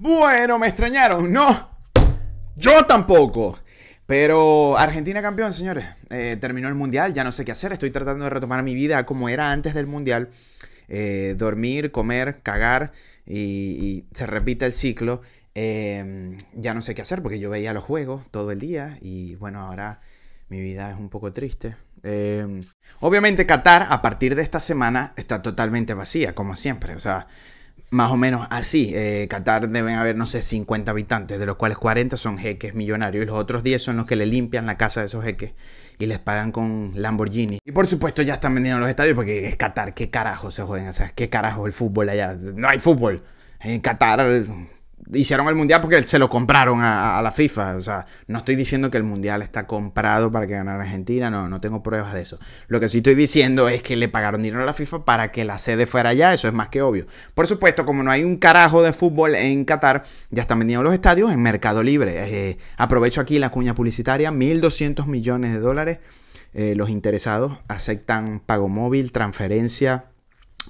Bueno, me extrañaron, no. Yo tampoco. Pero Argentina campeón, señores. Eh, terminó el mundial, ya no sé qué hacer. Estoy tratando de retomar mi vida como era antes del mundial. Eh, dormir, comer, cagar y, se repite el ciclo. Em, ya no sé qué hacer porque yo veía los juegos todo el día y bueno, ahora mi vida es un poco triste. Em, obviamente Qatar a partir de esta semana está totalmente vacía, como siempre. O sea, más o menos así. Eh, Qatar deben haber, no sé, 50 habitantes, de los cuales 40 son jeques millonarios y los otros 10 son los que le limpian la casa de esos jeques y les pagan con Lamborghini. Y por supuesto ya están vendiendo los estadios porque es Qatar, qué carajo se joden, o sea, qué carajo el fútbol allá. No hay fútbol. En Qatar hicieron el mundial porque se lo compraron a, la FIFA. O sea, no estoy diciendo que el mundial está comprado para que ganara Argentina, no, no tengo pruebas de eso. Lo que sí estoy diciendo es que le pagaron dinero a la FIFA para que la sede fuera allá, eso es más que obvio. Por supuesto, como no hay un carajo de fútbol en Qatar, ya están vendiendo los estadios en Mercado Libre. Eh, aprovecho aquí la cuña publicitaria, 1.200 millones de dólares. Eh, los interesados aceptan pago móvil, transferencia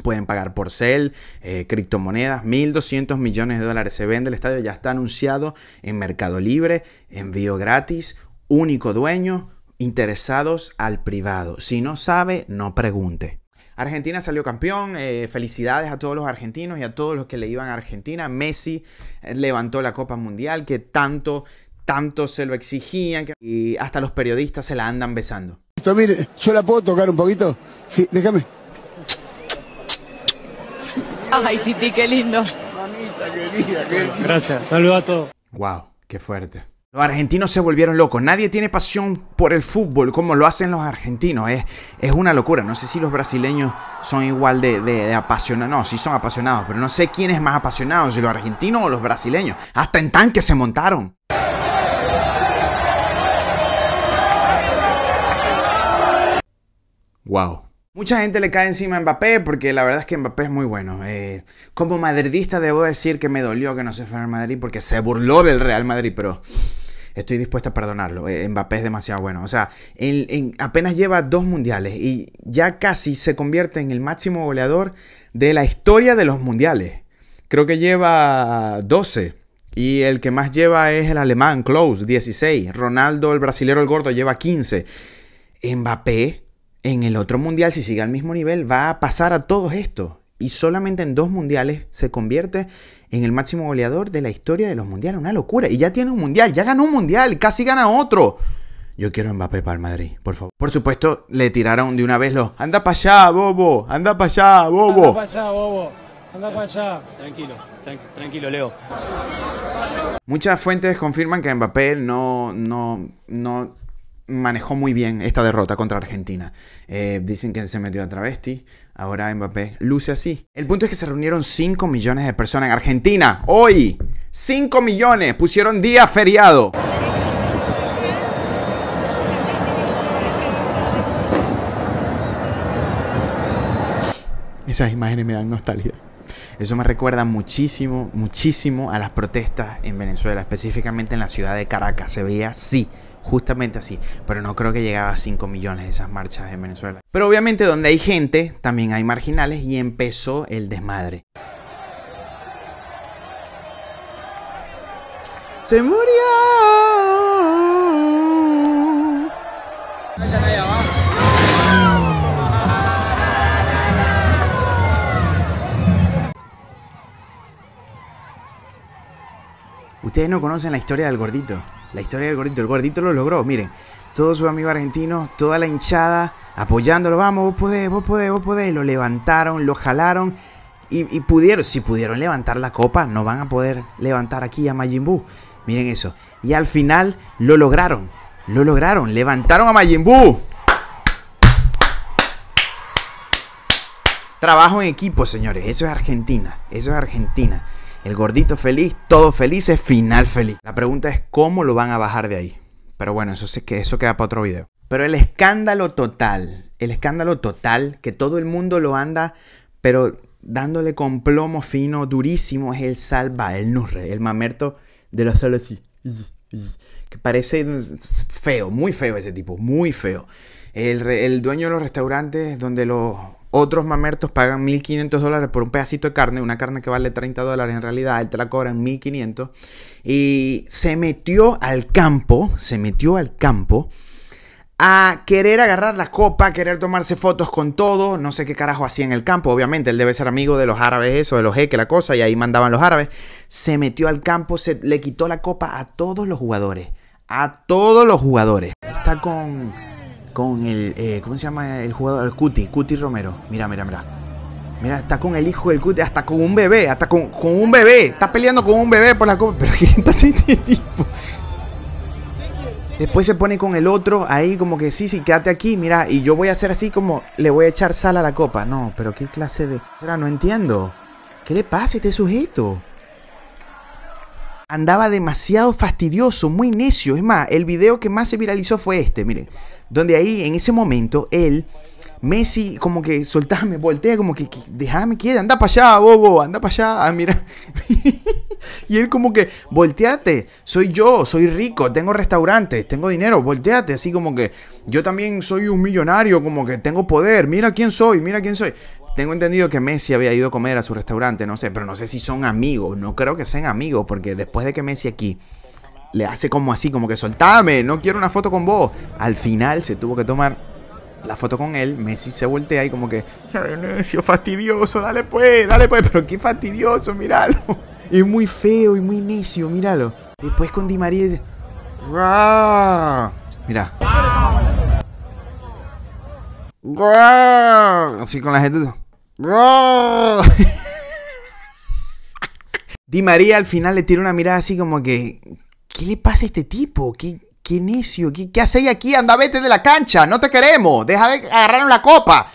Pueden pagar por Cel, eh, criptomonedas, 1.200 millones de dólares se vende el estadio, ya está anunciado en Mercado Libre, envío gratis, único dueño, interesados al privado. Si no sabe, no pregunte. Argentina salió campeón, eh, felicidades a todos los argentinos y a todos los que le iban a Argentina. Messi eh, levantó la Copa Mundial que tanto, tanto se lo exigían y hasta los periodistas se la andan besando. Esto, mire, yo la puedo tocar un poquito. Sí, déjame. Ay, Titi, qué lindo. Mamita querida, qué Gracias, saludos a todos. Wow, qué fuerte. Los argentinos se volvieron locos. Nadie tiene pasión por el fútbol como lo hacen los argentinos. Es, es una locura. No sé si los brasileños son igual de, apasionados. No, sí son apasionados, pero no sé quién es más apasionado, si los argentinos o los brasileños. Hasta en tanque se montaron. Wow. Mucha gente le cae encima a Mbappé porque la verdad es que Mbappé es muy bueno. Eh, como madridista debo decir que me dolió que no se fuera al Madrid porque se burló del Real Madrid, pero estoy dispuesto a perdonarlo. Eh, Mbappé es demasiado bueno. O sea, apenas lleva dos mundiales y ya casi se convierte en el máximo goleador de la historia de los mundiales. Creo que lleva 12. Y el que más lleva es el alemán, Klaus, 16. Ronaldo, el brasilero, el gordo, lleva 15. Mbappé en el otro mundial, si sigue al mismo nivel, va a pasar a todos esto Y solamente en dos mundiales se convierte en el máximo goleador de la historia de los mundiales. Una locura. Y ya tiene un mundial, ya ganó un mundial, casi gana otro. Yo quiero Mbappé para el Madrid, por favor. Por supuesto, le tiraron de una vez los. Anda para allá, bobo. Anda para allá, bobo. Anda para allá, bobo. Anda para allá. Tranquilo, tranquilo, Leo. Muchas fuentes confirman que Mbappé no, no, no manejó muy bien esta derrota contra Argentina. Eh, dicen que se metió a travesti, ahora Mbappé luce así. El punto es que se reunieron 5 millones de personas en Argentina, hoy. 5 millones, pusieron día feriado. Esas imágenes me dan nostalgia. Eso me recuerda muchísimo, muchísimo a las protestas en Venezuela, específicamente en la ciudad de Caracas. Se veía así, justamente así. Pero no creo que llegaba a 5 millones esas marchas en Venezuela. Pero obviamente donde hay gente, también hay marginales y empezó el desmadre. Se murió. Ustedes no conocen la historia del gordito. La historia del gordito. El gordito lo logró. Miren, todos sus amigos argentinos, toda la hinchada apoyándolo. Vamos, vos podés, vos podés, vos podés. Lo levantaron, lo jalaron. Y, pudieron, si pudieron levantar la copa, no van a poder levantar aquí a Majin Miren eso. Y al final lo lograron. Lo lograron. Levantaron a Majin Trabajo en equipo, señores. Eso es Argentina. Eso es Argentina. El gordito feliz, todo feliz, es final feliz. La pregunta es cómo lo van a bajar de ahí. Pero bueno, eso, que eso queda para otro video. Pero el escándalo total, el escándalo total, que todo el mundo lo anda, pero dándole con plomo fino, durísimo, es el salva, el nurre, el mamerto de los solo Que parece feo, muy feo ese tipo, muy feo. El, el dueño de los restaurantes donde los otros mamertos pagan 1.500 dólares por un pedacito de carne, una carne que vale 30 dólares en realidad, él te la cobra en 1.500. Y se metió al campo, se metió al campo a querer agarrar la copa, a querer tomarse fotos con todo, no sé qué carajo hacía en el campo, obviamente, él debe ser amigo de los árabes eso, de los jeques, la cosa, y ahí mandaban los árabes. Se metió al campo, se le quitó la copa a todos los jugadores, a todos los jugadores. Está con con el... Eh, ¿Cómo se llama el jugador? El Cuti, Cuti Romero. Mira, mira, mira. Mira, está con el hijo del Cuti, hasta con un bebé, hasta con, un bebé. Está peleando con un bebé por la... copa Pero ¿qué pasa este tipo? Después se pone con el otro ahí como que sí, sí, quédate aquí, mira, y yo voy a hacer así como le voy a echar sal a la copa. No, pero qué clase de... no entiendo. ¿Qué le pasa a este sujeto? Andaba demasiado fastidioso, muy necio. Es más, el video que más se viralizó fue este, miren. Donde ahí, en ese momento, él, Messi, como que soltame, voltea, como que, déjame quieta, anda para allá, bobo, anda para allá, ah, mira. y él como que, volteate, soy yo, soy rico, tengo restaurantes, tengo dinero, volteate, así como que yo también soy un millonario, como que tengo poder, mira quién soy, mira quién soy. Tengo entendido que Messi había ido a comer a su restaurante, no sé, pero no sé si son amigos, no creo que sean amigos, porque después de que Messi aquí le hace como así, como que soltame, no quiero una foto con vos. Al final se tuvo que tomar la foto con él, Messi se voltea y como que, necio, fastidioso, dale pues, dale pues, pero qué fastidioso, míralo. Es muy feo y muy necio, míralo. Después con Di María dice, mira. Así con la gente. Di María al final le tira una mirada así como que, ¿qué le pasa a este tipo? ¿Qué, inicio? ¿Qué, qué hacéis aquí? Anda, vete de la cancha, no te queremos, deja de agarrar la copa.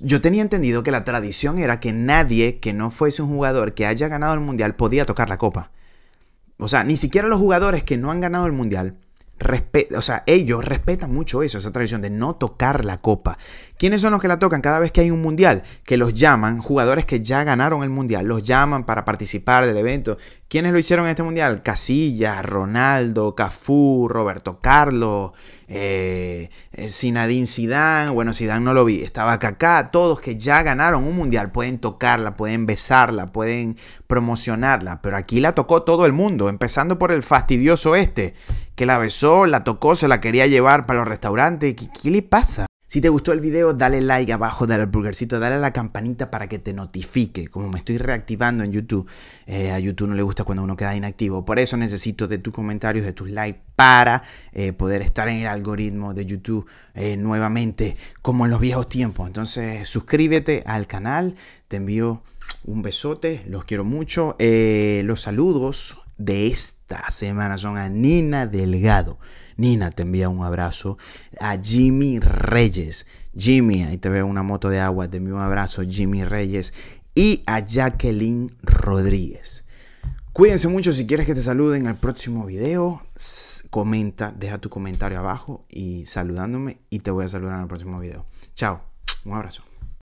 Yo tenía entendido que la tradición era que nadie que no fuese un jugador que haya ganado el mundial podía tocar la copa. O sea, ni siquiera los jugadores que no han ganado el mundial, o sea, ellos respetan mucho eso, esa tradición de no tocar la copa. ¿Quiénes son los que la tocan cada vez que hay un mundial? Que los llaman, jugadores que ya ganaron el mundial, los llaman para participar del evento ¿Quiénes lo hicieron en este mundial? Casillas, Ronaldo, Cafú, Roberto Carlos, Sinadín eh, eh, Zinedine Bueno, Zidane no lo vi. Estaba Kaká. Todos que ya ganaron un mundial pueden tocarla, pueden besarla, pueden promocionarla. Pero aquí la tocó todo el mundo, empezando por el fastidioso este que la besó, la tocó, se la quería llevar para los restaurantes. qué le pasa? Si te gustó el video, dale like abajo, dale al burgercito, dale a la campanita para que te notifique. Como me estoy reactivando en YouTube, eh, a YouTube no le gusta cuando uno queda inactivo. Por eso necesito de tus comentarios, de tus likes para eh, poder estar en el algoritmo de YouTube eh, nuevamente, como en los viejos tiempos. Entonces, suscríbete al canal. Te envío un besote, los quiero mucho. los saludos de este esta semana son a Nina Delgado. Nina te envía un abrazo. A Jimmy Reyes. Jimmy, ahí te veo una moto de agua. Te envío un abrazo, Jimmy Reyes. Y a Jacqueline Rodríguez. Cuídense mucho si quieres que te en el próximo video. Comenta, deja tu comentario abajo y saludándome y te voy a saludar en el próximo video. Chao, un abrazo.